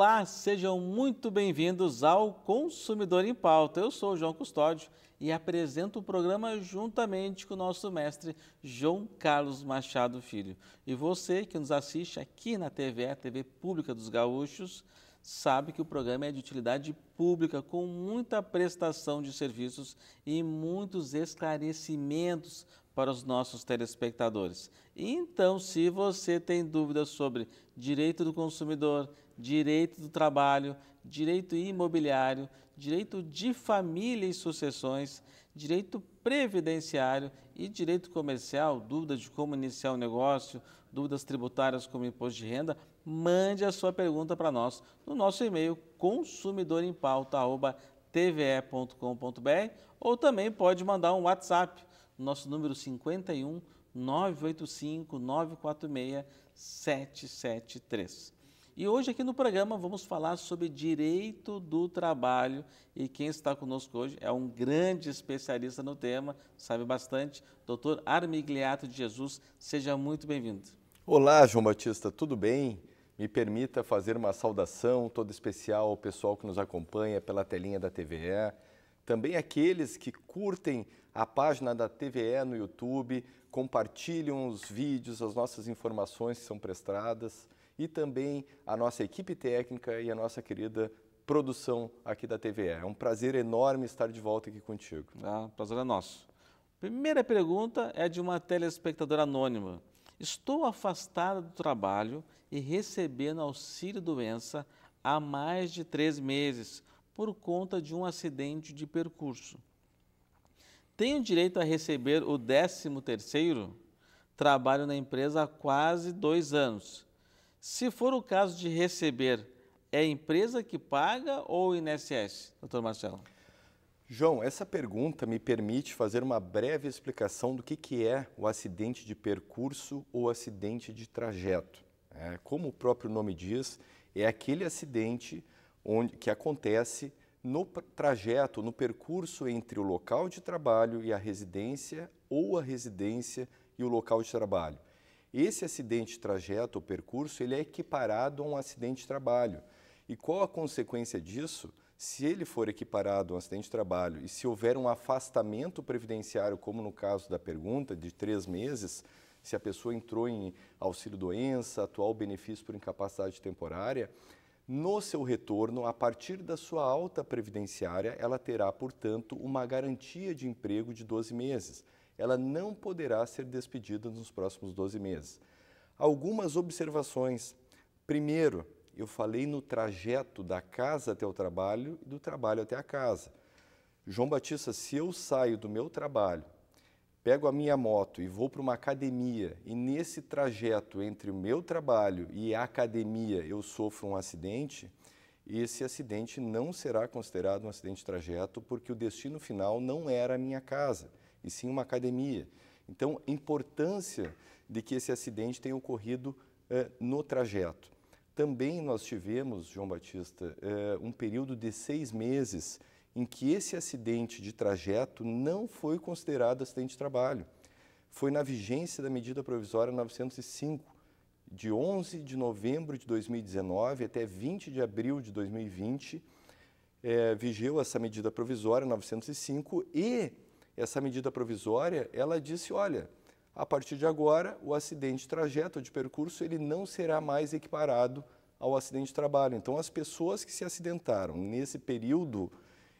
Olá, sejam muito bem-vindos ao Consumidor em Pauta. Eu sou o João Custódio e apresento o programa juntamente com o nosso mestre João Carlos Machado Filho. E você que nos assiste aqui na TV, a TV Pública dos Gaúchos, sabe que o programa é de utilidade pública, com muita prestação de serviços e muitos esclarecimentos para os nossos telespectadores. Então, se você tem dúvidas sobre direito do consumidor, direito do trabalho, direito imobiliário, direito de família e sucessões, direito previdenciário e direito comercial, dúvidas de como iniciar o um negócio, dúvidas tributárias como imposto de renda, mande a sua pergunta para nós no nosso e-mail consumidorempauta.tve.com.br ou também pode mandar um WhatsApp nosso número 51 985 946 773. E hoje aqui no programa vamos falar sobre direito do trabalho e quem está conosco hoje é um grande especialista no tema, sabe bastante, doutor Armigliato de Jesus. Seja muito bem-vindo. Olá, João Batista, tudo bem? Me permita fazer uma saudação toda especial ao pessoal que nos acompanha pela telinha da TVE, também aqueles que curtem a página da TVE no YouTube, compartilham os vídeos, as nossas informações que são prestadas e também a nossa equipe técnica e a nossa querida produção aqui da TVE. É um prazer enorme estar de volta aqui contigo. Ah, prazer é nosso. Primeira pergunta é de uma telespectadora anônima. Estou afastada do trabalho e recebendo auxílio doença há mais de três meses por conta de um acidente de percurso. Tenho direito a receber o 13º? Trabalho na empresa há quase dois anos. Se for o caso de receber, é a empresa que paga ou o INSS, doutor Marcelo? João, essa pergunta me permite fazer uma breve explicação do que, que é o acidente de percurso ou acidente de trajeto. É, como o próprio nome diz, é aquele acidente onde, que acontece no trajeto, no percurso entre o local de trabalho e a residência ou a residência e o local de trabalho. Esse acidente de trajeto ou percurso ele é equiparado a um acidente de trabalho. E qual a consequência disso? Se ele for equiparado a um acidente de trabalho e se houver um afastamento previdenciário, como no caso da pergunta, de três meses, se a pessoa entrou em auxílio-doença, atual benefício por incapacidade temporária, no seu retorno, a partir da sua alta previdenciária, ela terá, portanto, uma garantia de emprego de 12 meses. Ela não poderá ser despedida nos próximos 12 meses. Algumas observações. Primeiro, eu falei no trajeto da casa até o trabalho e do trabalho até a casa. João Batista, se eu saio do meu trabalho pego a minha moto e vou para uma academia e nesse trajeto entre o meu trabalho e a academia eu sofro um acidente, esse acidente não será considerado um acidente de trajeto porque o destino final não era a minha casa, e sim uma academia. Então, importância de que esse acidente tenha ocorrido eh, no trajeto. Também nós tivemos, João Batista, eh, um período de seis meses em que esse acidente de trajeto não foi considerado acidente de trabalho. Foi na vigência da medida provisória 905, de 11 de novembro de 2019 até 20 de abril de 2020, é, vigiou essa medida provisória 905 e essa medida provisória, ela disse, olha, a partir de agora, o acidente de trajeto de percurso ele não será mais equiparado ao acidente de trabalho. Então, as pessoas que se acidentaram nesse período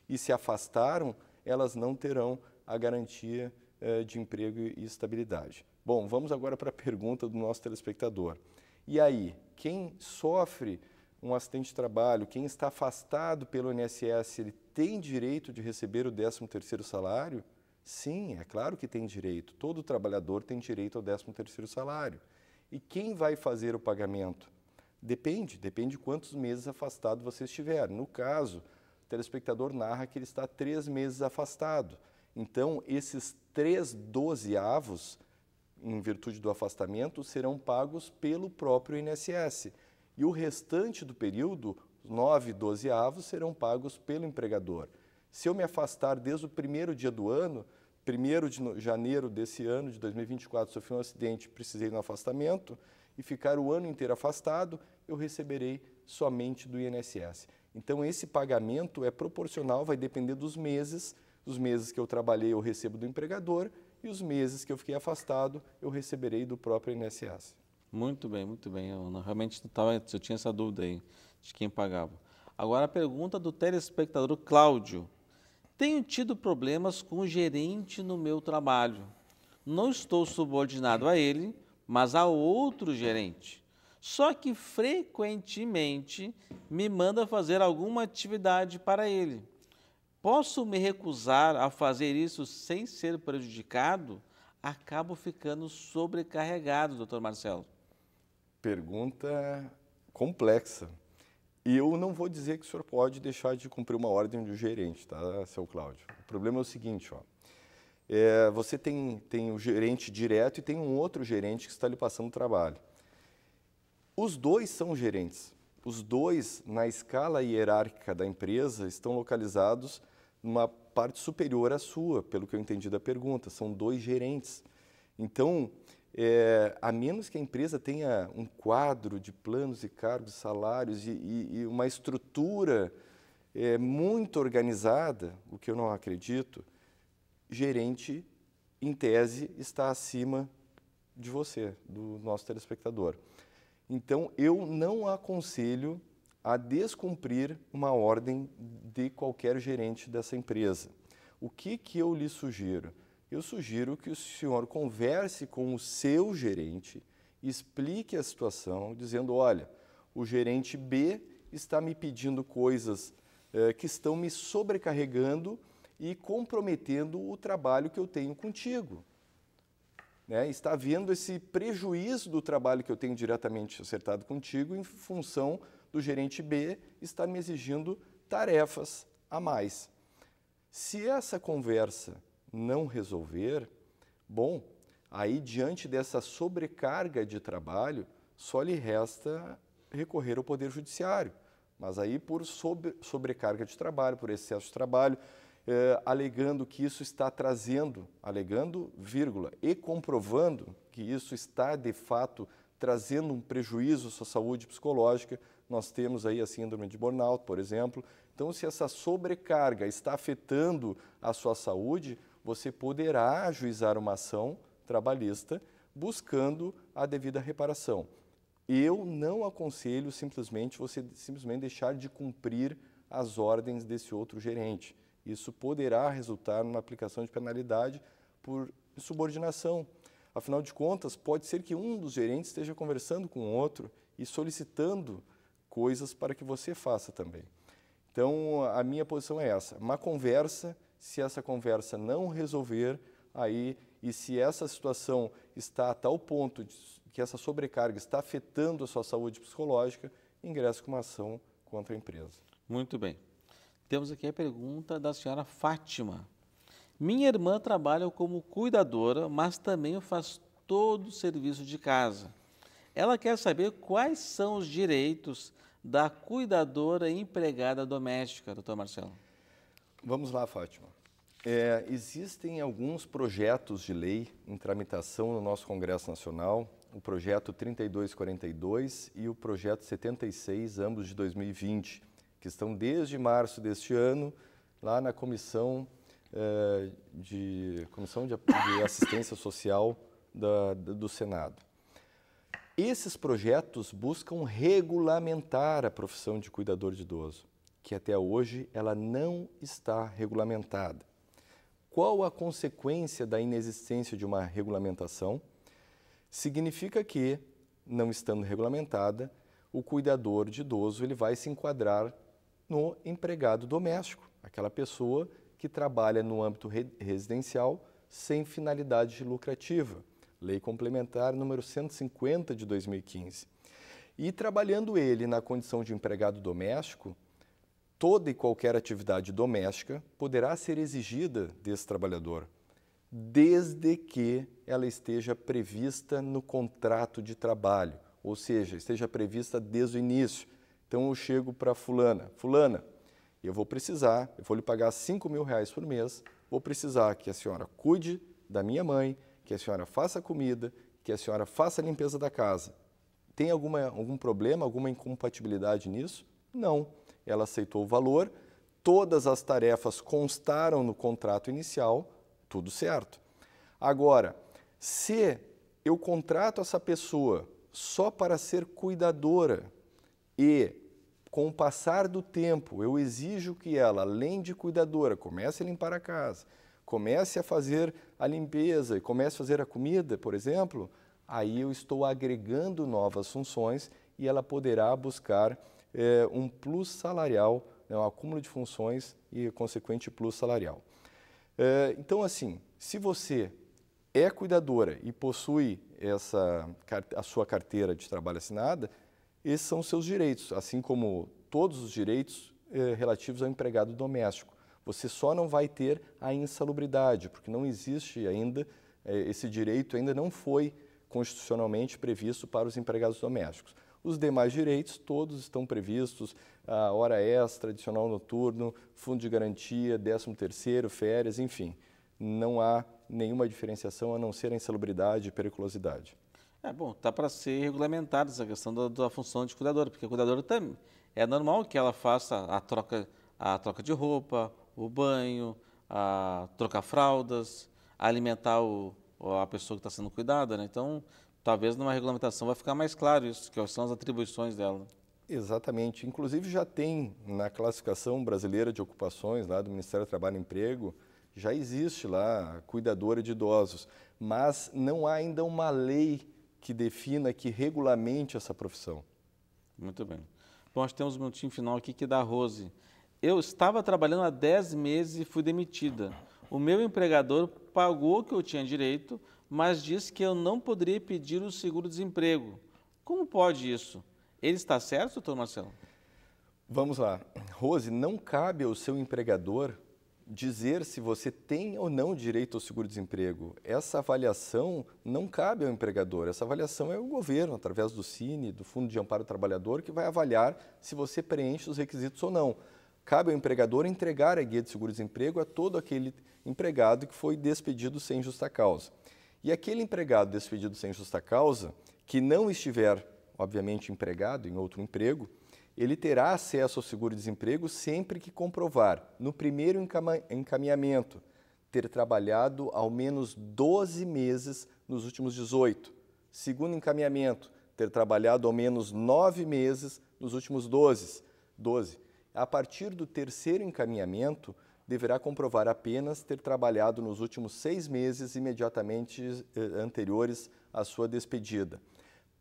e se afastaram, elas não terão a garantia eh, de emprego e estabilidade. Bom, vamos agora para a pergunta do nosso telespectador. E aí, quem sofre um acidente de trabalho, quem está afastado pelo INSS, ele tem direito de receber o 13º salário? Sim, é claro que tem direito. Todo trabalhador tem direito ao 13º salário. E quem vai fazer o pagamento? Depende, depende de quantos meses afastado você estiver. No caso, o telespectador narra que ele está três meses afastado. Então, esses três dozeavos, em virtude do afastamento, serão pagos pelo próprio INSS. E o restante do período, nove dozeavos, serão pagos pelo empregador. Se eu me afastar desde o primeiro dia do ano, primeiro de janeiro desse ano, de 2024, sofri um acidente, precisei no afastamento e ficar o ano inteiro afastado, eu receberei somente do INSS. Então, esse pagamento é proporcional, vai depender dos meses. Os meses que eu trabalhei, eu recebo do empregador, e os meses que eu fiquei afastado, eu receberei do próprio INSS. Muito bem, muito bem, Ana. Realmente tava, eu tinha essa dúvida aí de quem pagava. Agora a pergunta do telespectador Cláudio. Tenho tido problemas com o gerente no meu trabalho. Não estou subordinado a ele, mas a outro gerente só que frequentemente me manda fazer alguma atividade para ele. Posso me recusar a fazer isso sem ser prejudicado? Acabo ficando sobrecarregado, doutor Marcelo. Pergunta complexa. E eu não vou dizer que o senhor pode deixar de cumprir uma ordem do gerente, tá, seu Cláudio? O problema é o seguinte, ó. É, você tem, tem o gerente direto e tem um outro gerente que está lhe passando trabalho. Os dois são gerentes. Os dois, na escala hierárquica da empresa, estão localizados numa parte superior à sua, pelo que eu entendi da pergunta. São dois gerentes. Então, é, a menos que a empresa tenha um quadro de planos e cargos, salários e, e, e uma estrutura é, muito organizada, o que eu não acredito, gerente, em tese, está acima de você, do nosso telespectador. Então, eu não aconselho a descumprir uma ordem de qualquer gerente dessa empresa. O que, que eu lhe sugiro? Eu sugiro que o senhor converse com o seu gerente, explique a situação, dizendo: olha, o gerente B está me pedindo coisas eh, que estão me sobrecarregando e comprometendo o trabalho que eu tenho contigo né, está havendo esse prejuízo do trabalho que eu tenho diretamente acertado contigo em função do gerente B estar me exigindo tarefas a mais. Se essa conversa não resolver, bom, aí diante dessa sobrecarga de trabalho, só lhe resta recorrer ao Poder Judiciário. Mas aí por sobre, sobrecarga de trabalho, por excesso de trabalho, eh, alegando que isso está trazendo, alegando, vírgula, e comprovando que isso está de fato trazendo um prejuízo à sua saúde psicológica. Nós temos aí a síndrome de burnout, por exemplo. Então, se essa sobrecarga está afetando a sua saúde, você poderá ajuizar uma ação trabalhista buscando a devida reparação. Eu não aconselho simplesmente você simplesmente deixar de cumprir as ordens desse outro gerente isso poderá resultar numa aplicação de penalidade por subordinação. Afinal de contas, pode ser que um dos gerentes esteja conversando com o outro e solicitando coisas para que você faça também. Então, a minha posição é essa: uma conversa, se essa conversa não resolver, aí e se essa situação está a tal ponto de, que essa sobrecarga está afetando a sua saúde psicológica, ingresse com uma ação contra a empresa. Muito bem. Temos aqui a pergunta da senhora Fátima. Minha irmã trabalha como cuidadora, mas também faz todo o serviço de casa. Ela quer saber quais são os direitos da cuidadora empregada doméstica, doutor Marcelo. Vamos lá, Fátima. É, existem alguns projetos de lei em tramitação no nosso Congresso Nacional, o projeto 3242 e o projeto 76, ambos de 2020 que estão desde março deste ano lá na Comissão, eh, de, comissão de, de Assistência Social da, do Senado. Esses projetos buscam regulamentar a profissão de cuidador de idoso, que até hoje ela não está regulamentada. Qual a consequência da inexistência de uma regulamentação? Significa que, não estando regulamentada, o cuidador de idoso ele vai se enquadrar no empregado doméstico, aquela pessoa que trabalha no âmbito residencial sem finalidade lucrativa. Lei complementar número 150 de 2015. E trabalhando ele na condição de empregado doméstico, toda e qualquer atividade doméstica poderá ser exigida desse trabalhador, desde que ela esteja prevista no contrato de trabalho, ou seja, esteja prevista desde o início, então eu chego para fulana, fulana, eu vou precisar, eu vou lhe pagar 5 mil reais por mês, vou precisar que a senhora cuide da minha mãe, que a senhora faça comida, que a senhora faça a limpeza da casa. Tem alguma, algum problema, alguma incompatibilidade nisso? Não. Ela aceitou o valor, todas as tarefas constaram no contrato inicial, tudo certo. Agora, se eu contrato essa pessoa só para ser cuidadora e com o passar do tempo, eu exijo que ela, além de cuidadora, comece a limpar a casa, comece a fazer a limpeza e comece a fazer a comida, por exemplo, aí eu estou agregando novas funções e ela poderá buscar é, um plus salarial, né, um acúmulo de funções e consequente plus salarial. É, então, assim, se você é cuidadora e possui essa, a sua carteira de trabalho assinada, esses são os seus direitos, assim como todos os direitos eh, relativos ao empregado doméstico. Você só não vai ter a insalubridade, porque não existe ainda, eh, esse direito ainda não foi constitucionalmente previsto para os empregados domésticos. Os demais direitos, todos estão previstos, a hora extra, adicional noturno, fundo de garantia, 13 terceiro, férias, enfim. Não há nenhuma diferenciação a não ser a insalubridade e periculosidade. É, bom, está para ser regulamentada essa questão da, da, função de cuidadora, porque a cuidadora também é normal que ela faça a troca, a troca de roupa, o banho, a trocar fraldas, alimentar o, a pessoa que está sendo cuidada. Né? Então, talvez numa regulamentação vai ficar mais claro isso, que são as atribuições dela. Exatamente. Inclusive já tem na classificação brasileira de ocupações lá do Ministério do Trabalho e Emprego, já existe lá cuidadora de idosos, mas não há ainda uma lei que defina, que regulamente essa profissão. Muito bem. Bom, nós temos um minutinho final aqui que é da Rose. Eu estava trabalhando há 10 meses e fui demitida. O meu empregador pagou o que eu tinha direito, mas disse que eu não poderia pedir o seguro-desemprego. Como pode isso? Ele está certo, doutor Marcelo? Vamos lá. Rose, não cabe ao seu empregador dizer se você tem ou não direito ao seguro-desemprego. Essa avaliação não cabe ao empregador, essa avaliação é o governo, através do Cine, do Fundo de Amparo ao Trabalhador, que vai avaliar se você preenche os requisitos ou não. Cabe ao empregador entregar a guia de seguro-desemprego a todo aquele empregado que foi despedido sem justa causa. E aquele empregado despedido sem justa causa, que não estiver, obviamente, empregado em outro emprego, ele terá acesso ao seguro-desemprego sempre que comprovar, no primeiro encaminhamento, ter trabalhado ao menos 12 meses nos últimos 18. Segundo encaminhamento, ter trabalhado ao menos 9 meses nos últimos 12. 12. A partir do terceiro encaminhamento, deverá comprovar apenas ter trabalhado nos últimos seis meses imediatamente eh, anteriores à sua despedida.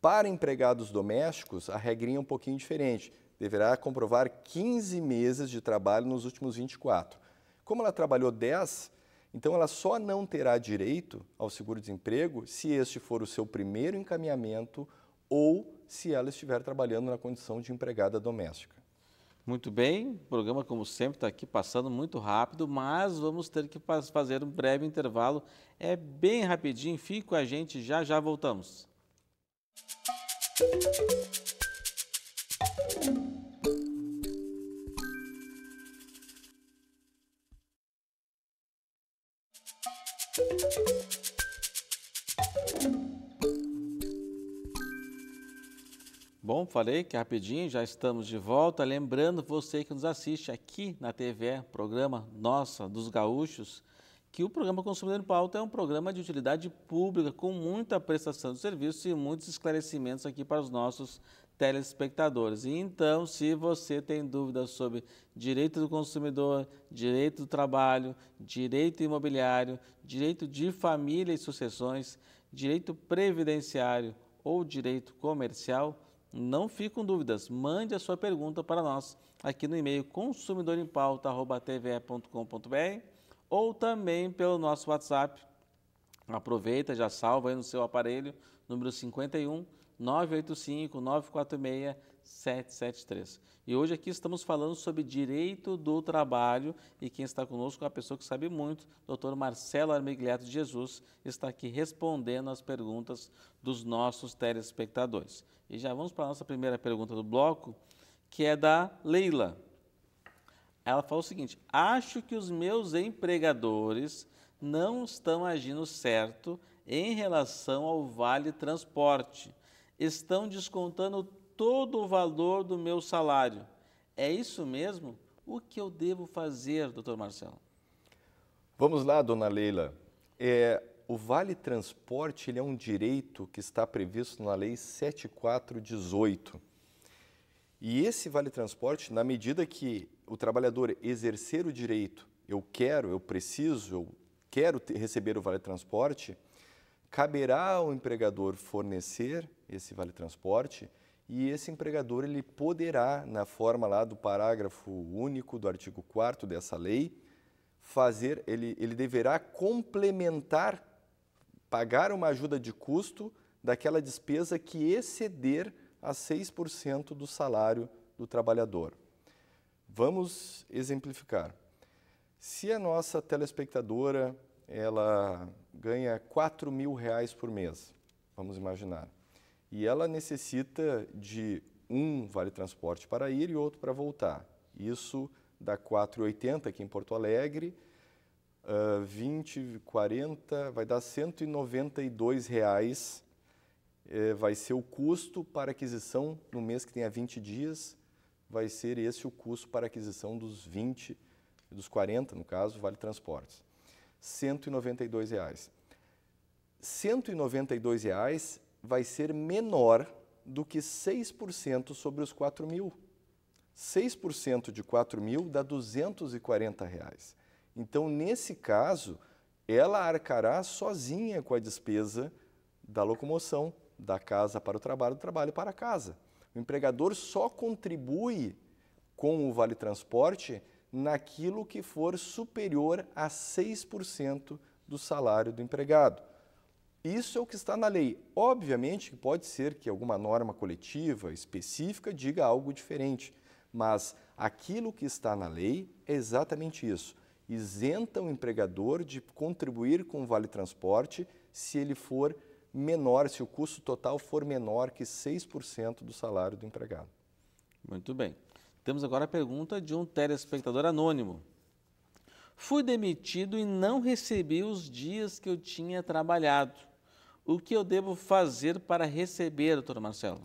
Para empregados domésticos, a regrinha é um pouquinho diferente deverá comprovar 15 meses de trabalho nos últimos 24. Como ela trabalhou 10, então ela só não terá direito ao seguro-desemprego se este for o seu primeiro encaminhamento ou se ela estiver trabalhando na condição de empregada doméstica. Muito bem, o programa, como sempre, está aqui passando muito rápido, mas vamos ter que fazer um breve intervalo. É bem rapidinho, fique com a gente, já já voltamos. Música Bom, falei que rapidinho, já estamos de volta. Lembrando você que nos assiste aqui na TV, programa Nossa dos Gaúchos, que o programa Consumidor em Pauta é um programa de utilidade pública com muita prestação de serviço e muitos esclarecimentos aqui para os nossos telespectadores. Então, se você tem dúvidas sobre direito do consumidor, direito do trabalho, direito imobiliário, direito de família e sucessões, direito previdenciário ou direito comercial, não fique com dúvidas. Mande a sua pergunta para nós aqui no e-mail consumidorempauta@tve.com.br ou também pelo nosso WhatsApp. Aproveita, já salva aí no seu aparelho, número 51 985 946 773. E hoje aqui estamos falando sobre direito do trabalho e quem está conosco é uma pessoa que sabe muito, doutor Marcelo Armigliato de Jesus, está aqui respondendo as perguntas dos nossos telespectadores. E já vamos para a nossa primeira pergunta do bloco, que é da Leila. Ela fala o seguinte: acho que os meus empregadores não estão agindo certo em relação ao vale transporte estão descontando todo o valor do meu salário. É isso mesmo? O que eu devo fazer, doutor Marcelo? Vamos lá, dona Leila. É, o Vale Transporte ele é um direito que está previsto na Lei 7418. E esse Vale Transporte, na medida que o trabalhador exercer o direito, eu quero, eu preciso, eu quero receber o Vale Transporte, caberá ao empregador fornecer esse vale transporte e esse empregador ele poderá, na forma lá do parágrafo único do artigo 4 dessa lei, fazer, ele, ele deverá complementar, pagar uma ajuda de custo daquela despesa que exceder a 6% do salário do trabalhador. Vamos exemplificar. Se a nossa telespectadora ela ganha 4 mil reais por mês, vamos imaginar, e ela necessita de um vale-transporte para ir e outro para voltar. Isso dá 4,80 aqui em Porto Alegre, uh, 20, 40, vai dar 192 reais, eh, vai ser o custo para aquisição no mês que tenha 20 dias, vai ser esse o custo para aquisição dos 20, dos 40, no caso, vale-transportes. 192 reais. 192 reais vai ser menor do que 6% sobre os 4 mil. 6% de 4 mil dá 240 reais. Então, nesse caso, ela arcará sozinha com a despesa da locomoção, da casa para o trabalho, do trabalho para a casa. O empregador só contribui com o Vale Transporte naquilo que for superior a 6% do salário do empregado. Isso é o que está na lei. Obviamente que pode ser que alguma norma coletiva específica diga algo diferente, mas aquilo que está na lei é exatamente isso. Isenta o empregador de contribuir com o vale transporte se ele for menor, se o custo total for menor que 6% do salário do empregado. Muito bem. Temos agora a pergunta de um telespectador anônimo. Fui demitido e não recebi os dias que eu tinha trabalhado. O que eu devo fazer para receber, doutor Marcelo?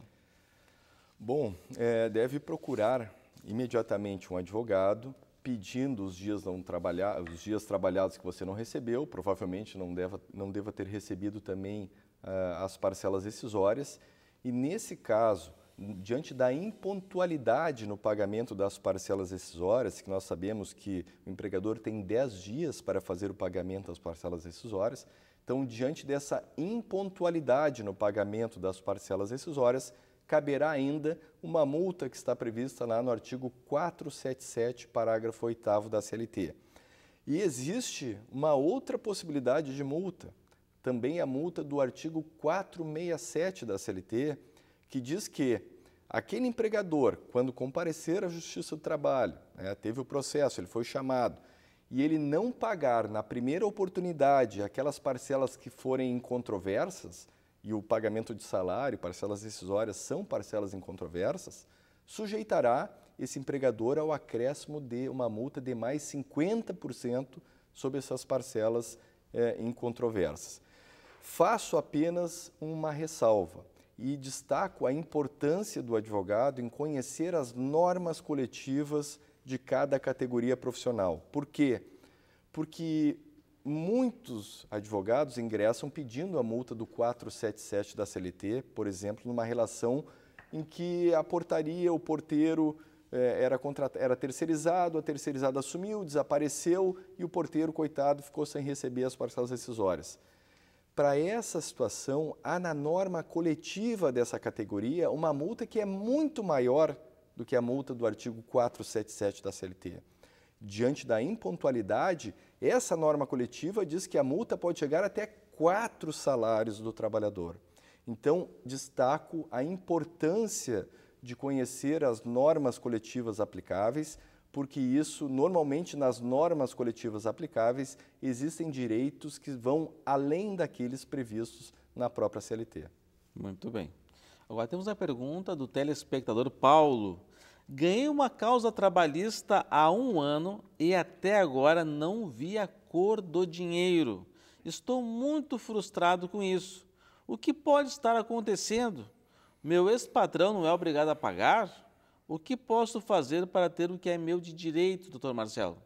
Bom, é, deve procurar imediatamente um advogado pedindo os dias não trabalhar, os dias trabalhados que você não recebeu, provavelmente não deva, não deva ter recebido também uh, as parcelas decisórias. E nesse caso, diante da impontualidade no pagamento das parcelas decisórias, que nós sabemos que o empregador tem 10 dias para fazer o pagamento das parcelas decisórias, então, diante dessa impontualidade no pagamento das parcelas rescisórias, caberá ainda uma multa que está prevista lá no artigo 477, parágrafo 8 da CLT. E existe uma outra possibilidade de multa, também a multa do artigo 467 da CLT, que diz que aquele empregador, quando comparecer à Justiça do Trabalho, né, teve o processo, ele foi chamado, e ele não pagar na primeira oportunidade aquelas parcelas que forem incontroversas, e o pagamento de salário, parcelas decisórias são parcelas incontroversas, sujeitará esse empregador ao acréscimo de uma multa de mais 50% sobre essas parcelas é, eh, incontroversas. Faço apenas uma ressalva e destaco a importância do advogado em conhecer as normas coletivas de cada categoria profissional. Por quê? Porque muitos advogados ingressam pedindo a multa do 477 da CLT, por exemplo, numa relação em que a portaria, o porteiro eh, era, contrat... era terceirizado, a terceirizada assumiu, desapareceu e o porteiro, coitado, ficou sem receber as parcelas decisórias. Para essa situação, há na norma coletiva dessa categoria uma multa que é muito maior do que a multa do artigo 477 da CLT. Diante da impontualidade, essa norma coletiva diz que a multa pode chegar até quatro salários do trabalhador. Então, destaco a importância de conhecer as normas coletivas aplicáveis, porque isso, normalmente, nas normas coletivas aplicáveis, existem direitos que vão além daqueles previstos na própria CLT. Muito bem. Agora temos a pergunta do telespectador Paulo. Ganhei uma causa trabalhista há um ano e até agora não vi a cor do dinheiro. Estou muito frustrado com isso. O que pode estar acontecendo? Meu ex-patrão não é obrigado a pagar? O que posso fazer para ter o que é meu de direito, doutor Marcelo?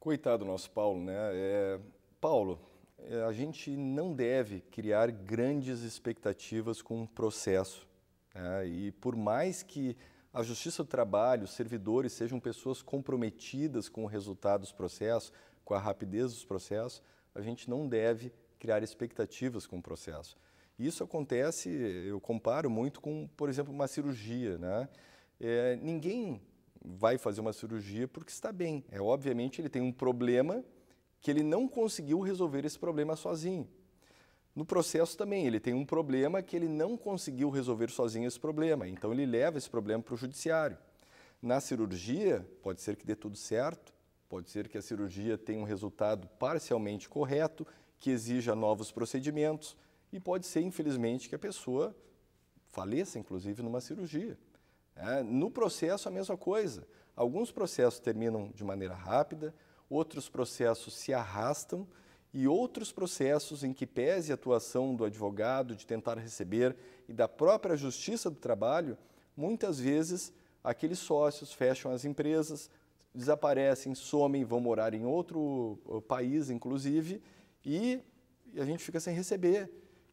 Coitado nosso Paulo, né? É... Paulo, é, a gente não deve criar grandes expectativas com um processo. Né? E por mais que a Justiça do Trabalho, os servidores sejam pessoas comprometidas com o resultado dos processos, com a rapidez dos processos, a gente não deve criar expectativas com o processo. Isso acontece, eu comparo muito com, por exemplo, uma cirurgia. Né? É, ninguém vai fazer uma cirurgia porque está bem. É, obviamente ele tem um problema que ele não conseguiu resolver esse problema sozinho. No processo também, ele tem um problema que ele não conseguiu resolver sozinho esse problema, então ele leva esse problema para o judiciário. Na cirurgia, pode ser que dê tudo certo, pode ser que a cirurgia tenha um resultado parcialmente correto, que exija novos procedimentos, e pode ser, infelizmente, que a pessoa faleça, inclusive, numa cirurgia. É, no processo, a mesma coisa. Alguns processos terminam de maneira rápida, outros processos se arrastam e outros processos em que pese a atuação do advogado de tentar receber e da própria Justiça do Trabalho, muitas vezes aqueles sócios fecham as empresas, desaparecem, somem, vão morar em outro uh, país, inclusive, e a gente fica sem receber.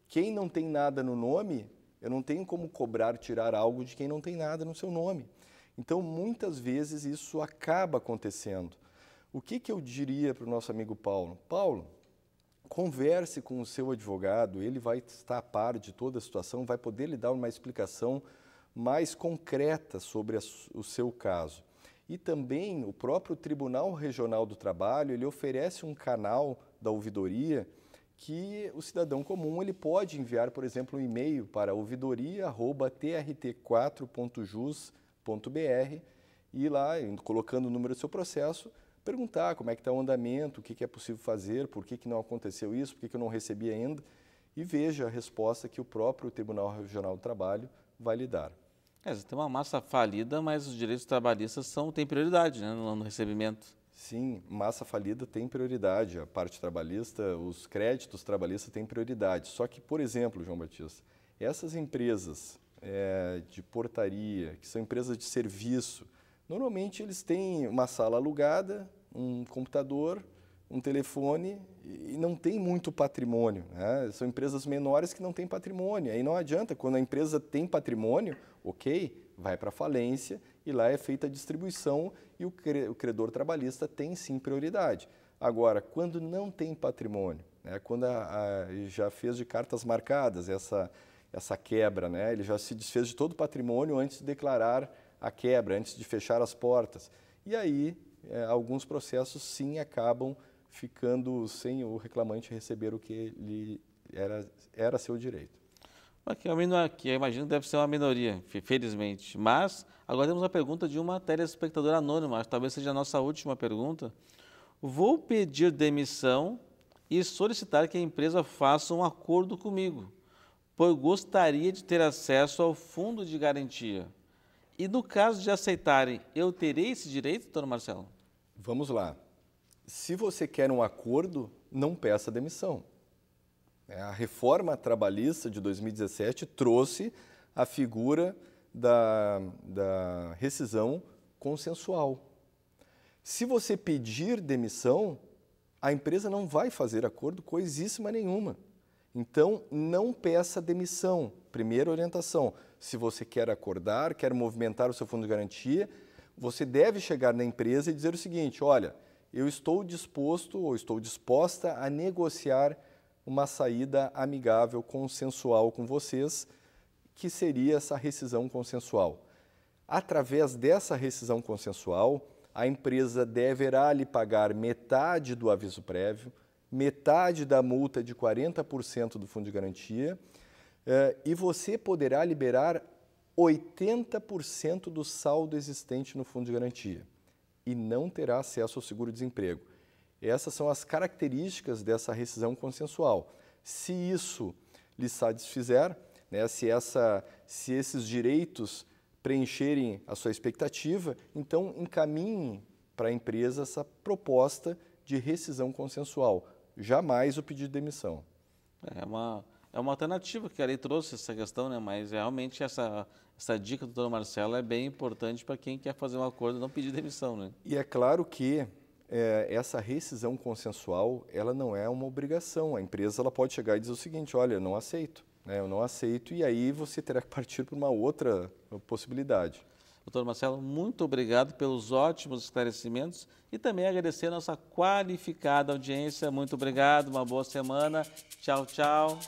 Quem não tem nada no nome, eu não tenho como cobrar, tirar algo de quem não tem nada no seu nome. Então, muitas vezes isso acaba acontecendo. O que, que eu diria para o nosso amigo Paulo? Paulo, converse com o seu advogado, ele vai estar a par de toda a situação, vai poder lhe dar uma explicação mais concreta sobre a, o seu caso. E também o próprio Tribunal Regional do Trabalho, ele oferece um canal da ouvidoria que o cidadão comum ele pode enviar, por exemplo, um e-mail para ouvidoria@trt4.jus.br e lá, colocando o número do seu processo, perguntar como é que está o andamento, o que, que, é possível fazer, por que, que não aconteceu isso, por que, que eu não recebi ainda, e veja a resposta que o próprio Tribunal Regional do Trabalho vai lhe dar. É, você tem uma massa falida, mas os direitos trabalhistas são, têm prioridade né, no, no recebimento. Sim, massa falida tem prioridade, a parte trabalhista, os créditos trabalhistas têm prioridade. Só que, por exemplo, João Batista, essas empresas é, de portaria, que são empresas de serviço, normalmente eles têm uma sala alugada, um computador, um telefone e não tem muito patrimônio. Né? São empresas menores que não têm patrimônio. Aí não adianta, quando a empresa tem patrimônio, ok, vai para falência e lá é feita a distribuição e o, cre o credor trabalhista tem sim prioridade. Agora, quando não tem patrimônio, né? quando a, a, já fez de cartas marcadas essa, essa quebra, né? ele já se desfez de todo o patrimônio antes de declarar a quebra, antes de fechar as portas. E aí é, alguns processos sim acabam ficando sem o reclamante receber o que lhe era, era seu direito. Aqui, aqui, eu imagino que deve ser uma minoria, felizmente. Mas agora temos uma pergunta de uma telespectadora anônima, talvez seja a nossa última pergunta. Vou pedir demissão e solicitar que a empresa faça um acordo comigo, pois gostaria de ter acesso ao fundo de garantia. E no caso de aceitarem, eu terei esse direito, doutor Marcelo? Vamos lá. Se você quer um acordo, não peça demissão. É, a reforma trabalhista de 2017 trouxe a figura da, da rescisão consensual. Se você pedir demissão, a empresa não vai fazer acordo coisíssima nenhuma. Então, não peça demissão. Primeira orientação. Se você quer acordar, quer movimentar o seu fundo de garantia, você deve chegar na empresa e dizer o seguinte: olha, eu estou disposto ou estou disposta a negociar uma saída amigável, consensual com vocês, que seria essa rescisão consensual. Através dessa rescisão consensual, a empresa deverá lhe pagar metade do aviso prévio, metade da multa de 40% do fundo de garantia, eh, e você poderá liberar 80% do saldo existente no fundo de garantia e não terá acesso ao seguro-desemprego. Essas são as características dessa rescisão consensual. Se isso lhe satisfizer, né, se, essa, se esses direitos preencherem a sua expectativa, então encaminhe para a empresa essa proposta de rescisão consensual, jamais o pedido de demissão. É uma é uma alternativa que a lei trouxe essa questão, né? Mas é realmente essa, essa dica do doutor Marcelo é bem importante para quem quer fazer um acordo e não pedir demissão, né? E é claro que é, essa rescisão consensual, ela não é uma obrigação. A empresa ela pode chegar e dizer o seguinte, olha, eu não aceito, né? eu não aceito, e aí você terá que partir para uma outra possibilidade. Doutor Marcelo, muito obrigado pelos ótimos esclarecimentos e também agradecer a nossa qualificada audiência. Muito obrigado, uma boa semana. Tchau, tchau.